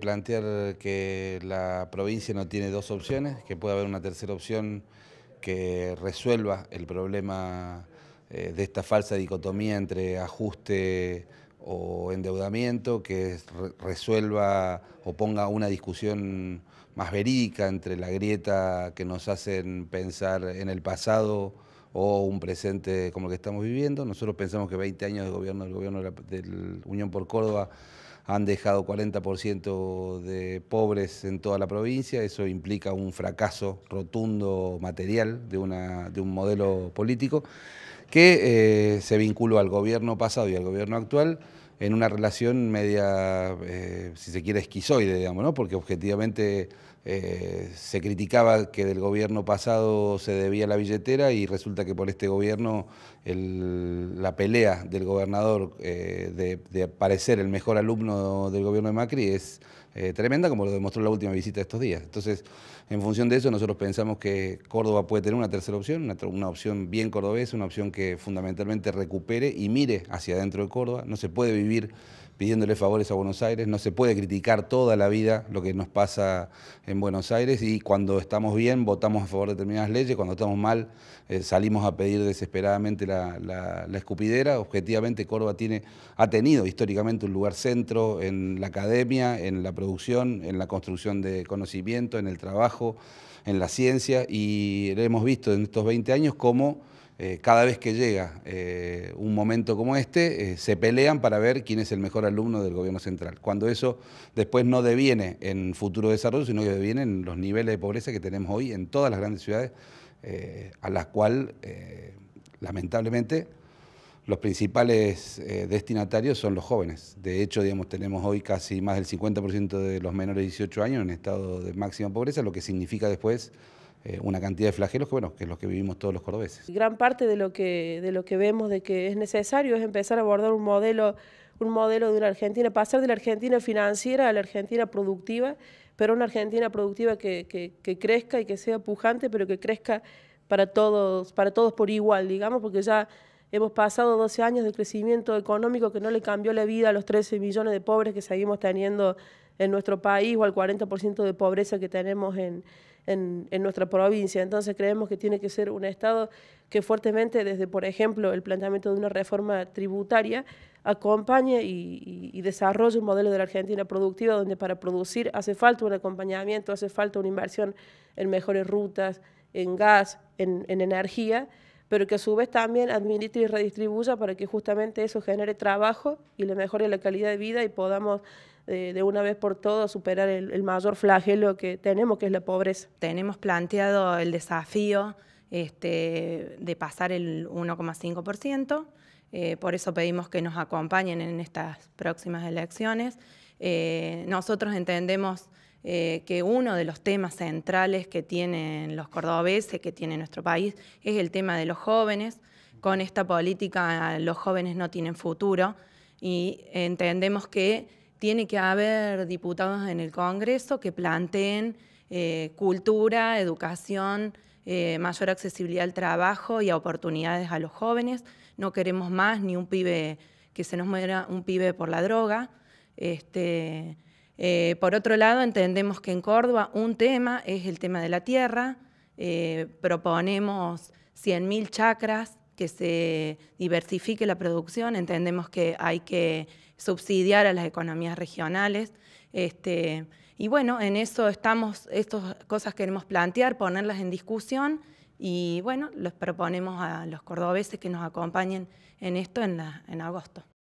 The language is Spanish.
Plantear que la provincia no tiene dos opciones, que puede haber una tercera opción que resuelva el problema eh, de esta falsa dicotomía entre ajuste o endeudamiento, que resuelva o ponga una discusión más verídica entre la grieta que nos hacen pensar en el pasado o un presente como el que estamos viviendo. Nosotros pensamos que 20 años de gobierno del gobierno de la Unión por Córdoba han dejado 40% de pobres en toda la provincia, eso implica un fracaso rotundo material de, un modelo político que eh, se vinculó al gobierno pasado y al gobierno actual en una relación media, eh, si se quiere, esquizoide, digamos, ¿no? porque objetivamente eh, se criticaba que del gobierno pasado se debía la billetera y resulta que por este gobierno la pelea del gobernador eh, de, parecer el mejor alumno del gobierno de Macri es eh, tremenda, como lo demostró la última visita de estos días. Entonces, en función de eso, nosotros pensamos que Córdoba puede tener una tercera opción, una, una opción bien cordobesa, una opción que fundamentalmente recupere y mire hacia adentro de Córdoba. No se puede vivir pidiéndole favores a Buenos Aires, no se puede criticar toda la vida lo que nos pasa en Buenos Aires y cuando estamos bien votamos a favor de determinadas leyes, cuando estamos mal eh, salimos a pedir desesperadamente la, la, escupidera. Objetivamente Córdoba tiene, ha tenido históricamente un lugar centro en la academia, en la producción, en la construcción de conocimiento, en el trabajo, en la ciencia y hemos visto en estos 20 años cómo eh, cada vez que llega eh, un momento como este, eh, se pelean para ver quién es el mejor alumno del gobierno central. Cuando eso después no deviene en futuro desarrollo, sino que deviene en los niveles de pobreza que tenemos hoy en todas las grandes ciudades, a las cuales, lamentablemente, los principales destinatarios son los jóvenes. De hecho, digamos, tenemos hoy casi más del 50% de los menores de 18 años en estado de máxima pobreza, lo que significa después eh, una cantidad de flagelos que, bueno, que es lo que vivimos todos los cordobeses. Gran parte de lo, que, de lo que vemos de que es necesario es empezar a abordar un modelo, un modelo de una Argentina, pasar de la Argentina financiera a la Argentina productiva, pero una Argentina productiva que, crezca y que sea pujante, pero que crezca para todos, para todos por igual, digamos, porque ya Hemos pasado 12 años de crecimiento económico que no le cambió la vida a los 13 millones de pobres que seguimos teniendo en nuestro país o al 40% de pobreza que tenemos en, nuestra provincia. Entonces creemos que tiene que ser un Estado que fuertemente, desde por ejemplo el planteamiento de una reforma tributaria, acompañe y, desarrolle un modelo de la Argentina productiva donde para producir hace falta un acompañamiento, hace falta una inversión en mejores rutas, en gas, en energía pero que a su vez también administre y redistribuya para que justamente eso genere trabajo y le mejore la calidad de vida y podamos eh, de, una vez por todas superar el, mayor flagelo que tenemos, que es la pobreza. Tenemos planteado el desafío este, de pasar el 1,5%. Eh, por eso pedimos que nos acompañen en estas próximas elecciones. Eh, nosotros entendemos eh, que uno de los temas centrales que tienen los cordobeses, que tiene nuestro país, es el tema de los jóvenes. Con esta política los jóvenes no tienen futuro y entendemos que tiene que haber diputados en el Congreso que planteen eh, cultura, educación, eh, mayor accesibilidad al trabajo y oportunidades a los jóvenes. No queremos más ni un pibe que se nos muera un pibe por la droga. Este, eh, por otro lado, entendemos que en Córdoba un tema es el tema de la tierra. Eh, proponemos 100.000 chacras, que se diversifique la producción. Entendemos que hay que subsidiar a las economías regionales. Este, y bueno, en eso estamos, estas cosas queremos plantear, ponerlas en discusión y bueno, los proponemos a los cordobeses que nos acompañen en esto en agosto.